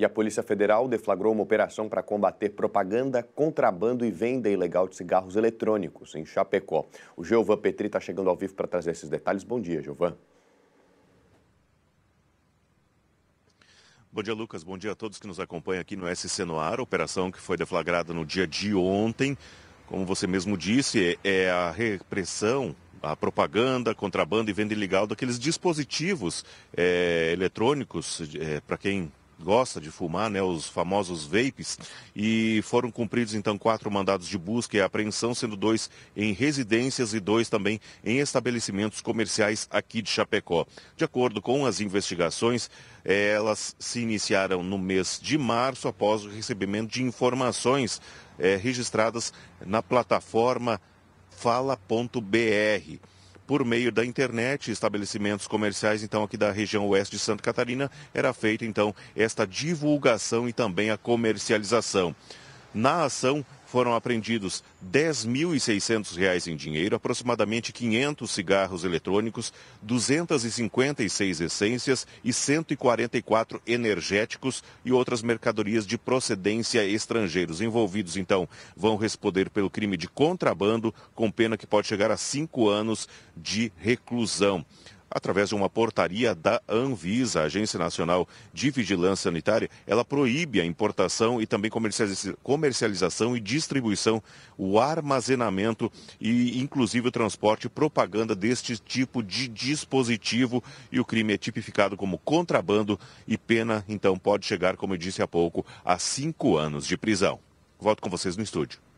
e a Polícia Federal deflagrou uma operação para combater propaganda, contrabando e venda ilegal de cigarros eletrônicos em Chapecó. O Giovan Petri está chegando ao vivo para trazer esses detalhes. Bom dia, Giovan. Bom dia, Lucas. Bom dia a todos que nos acompanham aqui no SC no operação que foi deflagrada no dia de ontem. Como você mesmo disse, é a repressão a propaganda, contrabando e venda ilegal daqueles dispositivos é, eletrônicos é, eh, para quem gosta de fumar, né, os famosos vapes, e foram cumpridos então quatro mandados de busca e apreensão, sendo dois em residências e dois também em estabelecimentos comerciais aqui de Chapecó. De acordo com as investigações, eh, elas se iniciaram no mês de março após o recebimento de informações é, registradas na plataforma fala.br por meio da internet. Estabelecimentos comerciais, então, aqui da região oeste de Santa Catarina, era feita, então, esta divulgação e também a comercialização. Na ação, foram apreendidos R$ 10.600 em dinheiro, aproximadamente 500 cigarros eletrônicos, 256 essências e 144 energéticos e outras mercadorias de procedência estrangeira. Os envolvidos, então, vão responder pelo crime de contrabando, com pena que pode chegar a cinco anos de reclusão através de uma portaria da Anvisa, Agência Nacional de Vigilância Sanitária, ela proíbe a importação e também comercialização e distribuição, o armazenamento e inclusive o transporte e propaganda deste tipo de dispositivo e o crime é tipificado como contrabando e pena, então, pode chegar, como eu disse há pouco, a cinco anos de prisão. Volto com vocês no estúdio.